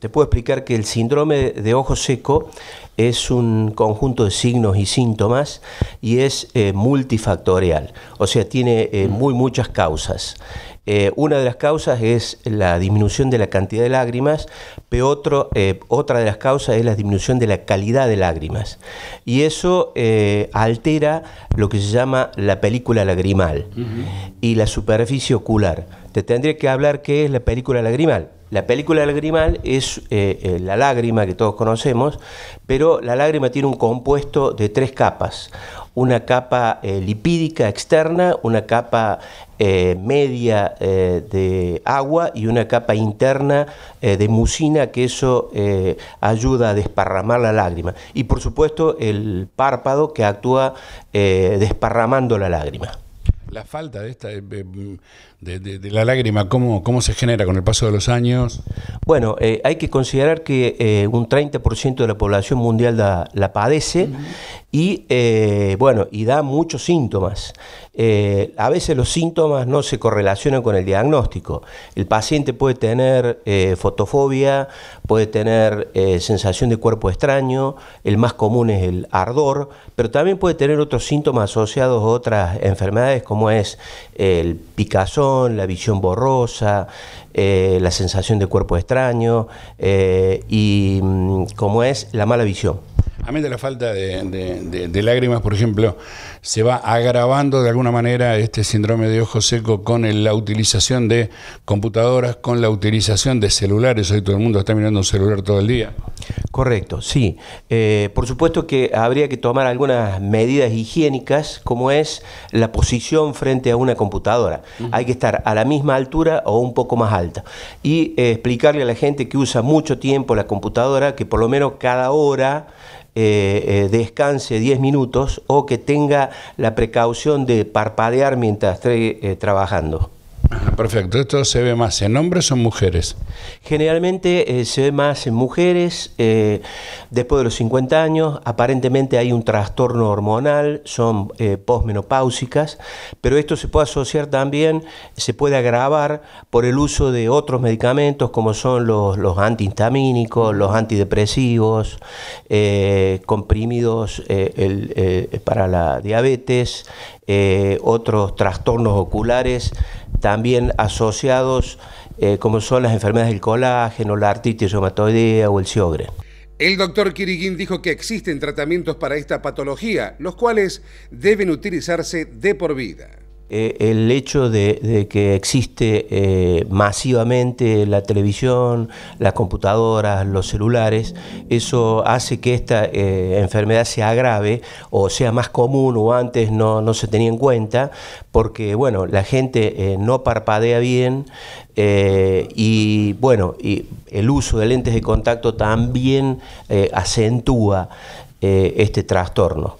Te puedo explicar que el síndrome de ojo seco es un conjunto de signos y síntomas y es eh, multifactorial, o sea, tiene eh, muy muchas causas. Eh, una de las causas es la disminución de la cantidad de lágrimas, pero otra de las causas es la disminución de la calidad de lágrimas. Y eso altera lo que se llama la película lagrimal y la superficie ocular. Te tendría que hablar qué es la película lagrimal la película Lagrimal es eh, eh, la lágrima que todos conocemos, pero la lágrima tiene un compuesto de tres capas. Una capa eh, lipídica externa, una capa media de agua y una capa interna de mucina que eso ayuda a desparramar la lágrima. Y por supuesto el párpado que actúa desparramando la lágrima la falta de esta. Em, de, la lágrima, ¿cómo, ¿cómo, se genera con el paso de los años? Bueno, eh, hay que considerar que eh, un 30% de la población mundial la padece y, eh, bueno, y da muchos síntomas. a veces los síntomas no se correlacionan con el diagnóstico. El paciente puede tener fotofobia, puede tener sensación de cuerpo extraño, el más común es el ardor, pero también puede tener otros síntomas asociados a otras enfermedades como es el picazón, la visión borrosa, eh, la sensación de cuerpo extraño eh, y mm, como es la mala visión. A mí de la falta de, lágrimas, por ejemplo, se va agravando de alguna manera este síndrome de ojo seco con la utilización de computadoras, con la utilización de celulares. Hoy todo el mundo está mirando un celular todo el día. Correcto, sí. Eh, por supuesto que habría que tomar algunas medidas higiénicas, como es la posición frente a una computadora. Hay que estar a la misma altura o un poco más alta. Y eh, explicarle a la gente que usa mucho tiempo la computadora que por lo menos cada hora eh, descanse 10 minutos o que tenga la precaución de parpadear mientras esté trabajando. Perfecto, esto se ve más en hombres o en mujeres. Generalmente eh, se ve más en mujeres, eh, después de los 50 años aparentemente hay un trastorno hormonal, son eh, posmenopáusicas, pero esto se puede asociar también, se puede agravar por el uso de otros medicamentos como son los, los antihistamínicos, los antidepresivos, comprimidos para la diabetes, eh, otros trastornos oculares también asociados eh, como son las enfermedades del colágeno, la artritis reumatoidea o el ciogre. El doctor Kirigin dijo que existen tratamientos para esta patología, los cuales deben utilizarse de por vida. Eh, el hecho de, que existe eh, masivamente la televisión, las computadoras, los celulares, eso hace que esta eh, enfermedad sea agrave o sea más común o antes no, no se tenía en cuenta, porque bueno, la gente no parpadea bien y bueno, y el uso de lentes de contacto también acentúa este trastorno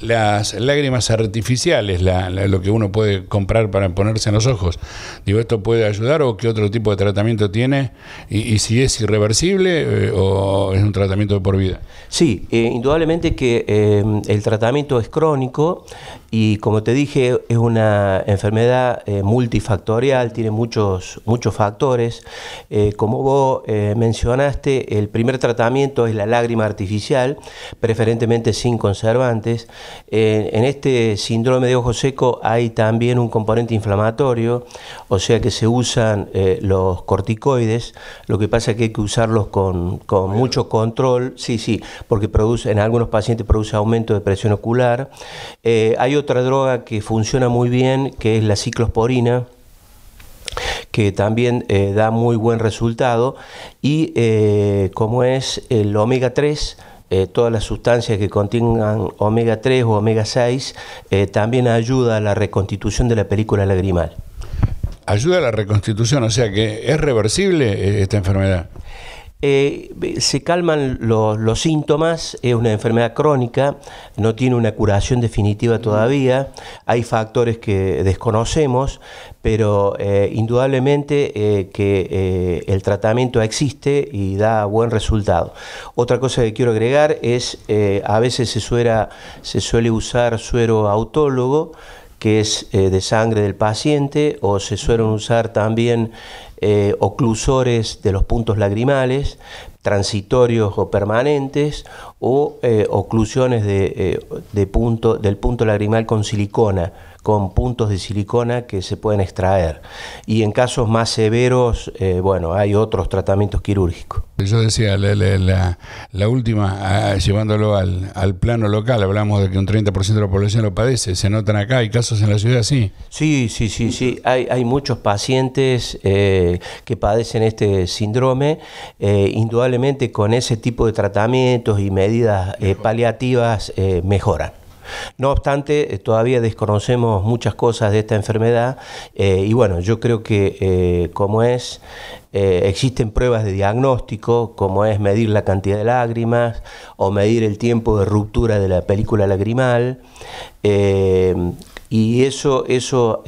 las lágrimas artificiales, lo que uno puede comprar para ponerse en los ojos. Digo, ¿esto puede ayudar o qué otro tipo de tratamiento tiene? Y, si es irreversible eh, o es un tratamiento de por vida. Sí, eh, indudablemente que eh, el tratamiento es crónico y como te dije, es una enfermedad multifactorial, tiene muchos, muchos factores. como vos mencionaste, el primer tratamiento es la lágrima artificial, preferentemente sin conservantes en este síndrome de ojo seco hay también un componente inflamatorio, o sea que se usan eh, los corticoides, lo que pasa es que hay que usarlos con, mucho control, sí, sí, porque en algunos pacientes produce aumento de presión ocular. Eh, hay otra droga que funciona muy bien, que es la ciclosporina que también eh, da muy buen resultado y como es el omega 3 eh, todas las sustancias que contengan omega 3 o omega 6 eh, también ayuda a la reconstitución de la película lagrimal. Ayuda a la reconstitución, o sea que es reversible eh, esta enfermedad. Eh, se calman los, síntomas, es una enfermedad crónica, no tiene una curación definitiva todavía, hay factores que desconocemos, pero eh, indudablemente eh, que el tratamiento existe y da buen resultado. Otra cosa que quiero agregar es, a veces se, suera, se suele usar suero autólogo, que es de sangre del paciente o se suelen usar también eh, oclusores de los puntos lagrimales, transitorios o permanentes o eh, oclusiones eh, de, punto, del punto lagrimal con silicona, con puntos de silicona que se pueden extraer. Y en casos más severos, eh, bueno, hay otros tratamientos quirúrgicos. Yo decía, la, la, última, ah, llevándolo al, plano local, hablamos de que un 30% de la población lo padece, se notan acá, hay casos en la ciudad, sí. Sí, sí, sí, sí, hay, hay muchos pacientes que padecen este síndrome, eh, indudablemente con ese tipo de tratamientos y medidas eh, paliativas eh, mejoran. No obstante, eh, todavía desconocemos muchas cosas de esta enfermedad y bueno, yo creo que como es, existen pruebas de diagnóstico, como es medir la cantidad de lágrimas o medir el tiempo de ruptura de la película lagrimal. y eso, eso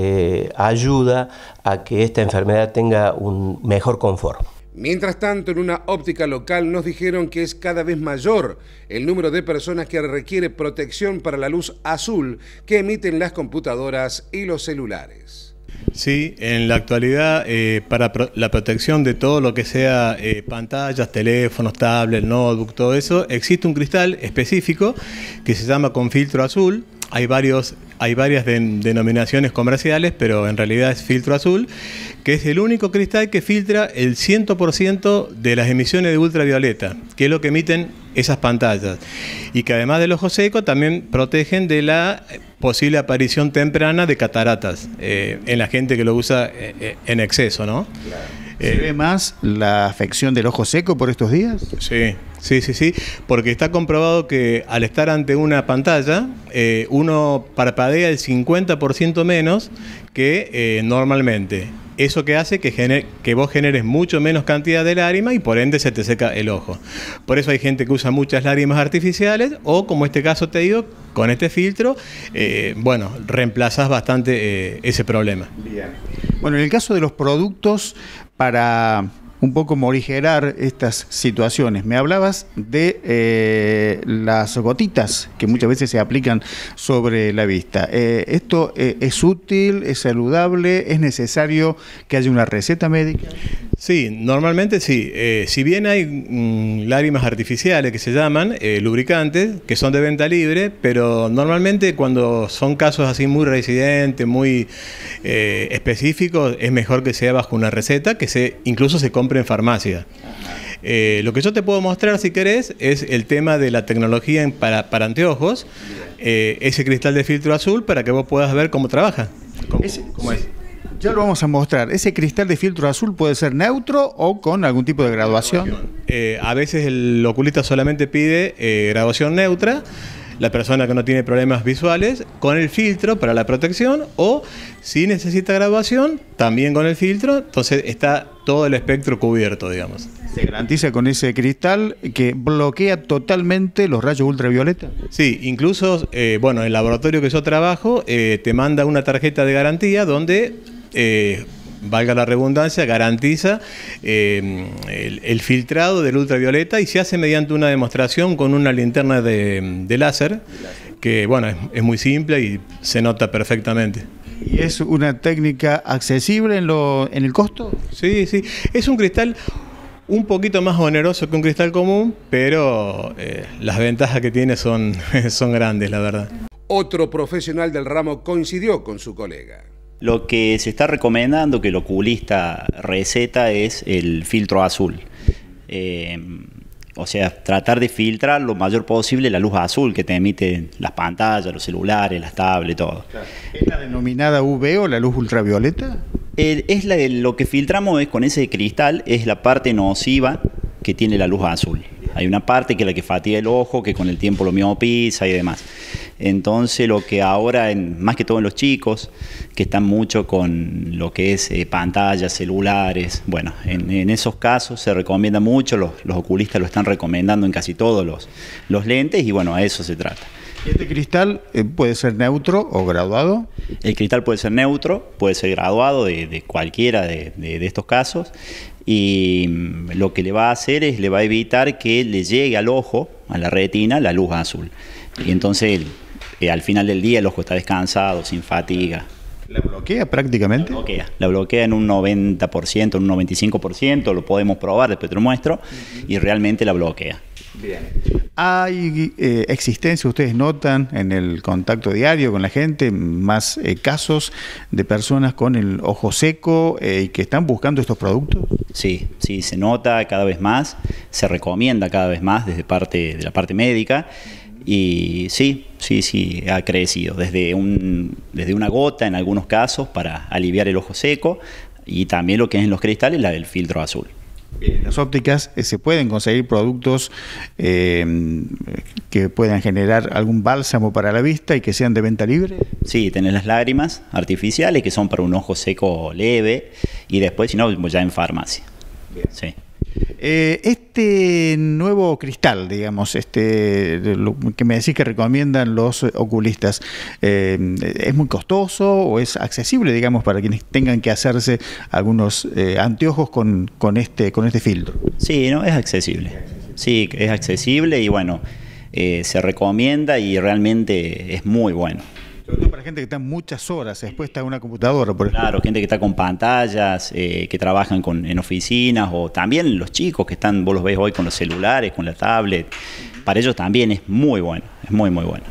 ayuda a que esta enfermedad tenga un mejor confort. Mientras tanto, en una óptica local nos dijeron que es cada vez mayor el número de personas que requiere protección para la luz azul que emiten las computadoras y los celulares. Sí, en la actualidad eh, para la protección de todo lo que sea eh, pantallas, teléfonos, tablets, notebook, todo eso, existe un cristal específico que se llama con filtro azul, hay, varios, hay varias denominaciones comerciales, pero en realidad es filtro azul, que es el único cristal que filtra el 100% de las emisiones de ultravioleta, que es lo que emiten esas pantallas. Y que además del ojo seco también protegen de la eh, posible aparición temprana de cataratas eh, en la gente que lo usa eh, en exceso, ¿no? Claro. ¿Se eh, ve más la afección del ojo seco por estos días? Sí, sí, sí, sí, porque está comprobado que al estar ante una pantalla, eh, uno parpadea el 50% menos que eh, normalmente eso que hace que, que vos generes mucho menos cantidad de lágrimas y por ende se te seca el ojo. Por eso hay gente que usa muchas lágrimas artificiales o como este caso te digo, con este filtro, eh, bueno, reemplazas bastante eh, ese problema. Bien. Bueno, en el caso de los productos para un poco morigerar estas situaciones. Me hablabas de eh, las gotitas que muchas veces se aplican sobre la vista. Eh, ¿Esto eh, es útil, es saludable, es necesario que haya una receta médica? Sí, normalmente sí. Eh, si bien hay mm, lágrimas artificiales que se llaman, eh, lubricantes, que son de venta libre, pero normalmente cuando son casos así muy residentes, muy eh, específicos, es mejor que sea bajo una receta, que se, incluso se compre en farmacia. lo que yo te puedo mostrar, si querés, es el tema de la tecnología para, para, anteojos, ese cristal de filtro azul para que vos puedas ver cómo trabaja. cómo es. Ya lo vamos a mostrar. Ese cristal de filtro azul puede ser neutro o con algún tipo de graduación. Eh, a veces el oculista solamente pide eh, graduación neutra la persona que no tiene problemas visuales con el filtro para la protección o si necesita graduación también con el filtro, entonces está todo el espectro cubierto, digamos. ¿Se garantiza con ese cristal que bloquea totalmente los rayos ultravioleta? Sí, incluso, eh, bueno, el laboratorio que yo trabajo te manda una tarjeta de garantía donde eh, valga la redundancia, garantiza eh, el, filtrado del ultravioleta y se hace mediante una demostración con una linterna de, láser, que bueno, es, muy simple y se nota perfectamente. ¿Y es una técnica accesible en, lo, en el costo? Sí, sí. Es un cristal un poquito más oneroso que un cristal común, pero eh, las ventajas que tiene son, son grandes, la verdad. Otro profesional del ramo coincidió con su colega. Lo que se está recomendando, que el oculista receta, es el filtro azul. Eh, o sea, tratar de filtrar lo mayor posible la luz azul que te emiten las pantallas, los celulares, las tablets, todo. ¿Es la denominada UV o la luz ultravioleta? Eh, es lo que filtramos es con ese cristal, es la parte nociva que tiene la luz azul. Hay una parte que es la que fatiga el ojo, que con el tiempo lo pisa y demás. Entonces lo que ahora, en, más que todo en los chicos, que están mucho con lo que es eh, pantallas, celulares, bueno, en, esos casos se recomienda mucho, los, oculistas lo están recomendando en casi todos los, los lentes y bueno, a eso se trata. ¿Y este cristal eh, puede ser neutro o graduado? El cristal puede ser neutro, puede ser graduado de, cualquiera de, estos casos y mm, lo que le va a hacer es le va a evitar que le llegue al ojo, a la retina, la luz azul. Y entonces eh, al final del día el ojo está descansado, sin fatiga. ¿La bloquea prácticamente? La bloquea, la bloquea en un 90%, en un 95%, lo podemos probar, después te lo muestro, y realmente la bloquea. Bien. ¿Hay eh, existencia, ustedes notan en el contacto diario con la gente, más eh, casos de personas con el ojo seco y que están buscando estos productos? Sí, sí, se nota cada vez más, se recomienda cada vez más desde parte de la parte médica. Y sí, sí, sí, ha crecido. Desde, un, desde una gota en algunos casos para aliviar el ojo seco y también lo que es en los cristales, la del filtro azul. En las ópticas eh, se pueden conseguir productos eh, que puedan generar algún bálsamo para la vista y que sean de venta libre. Sí, tenés las lágrimas artificiales que son para un ojo seco leve y después, si no, ya en farmacia. Sí. Eh, este nuevo cristal, digamos, este que me decís que recomiendan los oculistas, eh, ¿es muy costoso o es accesible, digamos, para quienes tengan que hacerse algunos eh, anteojos con, con, este, con este filtro? Sí, no, es accesible. Sí, es accesible y bueno, se recomienda y realmente es muy bueno. Sobre para gente que está muchas horas expuesta a una computadora, por ejemplo. Claro, gente que está con pantallas, eh, que trabajan en oficinas, o también los chicos que están, vos los ves hoy con los celulares, con la tablet. Para ellos también es muy bueno, es muy, muy bueno.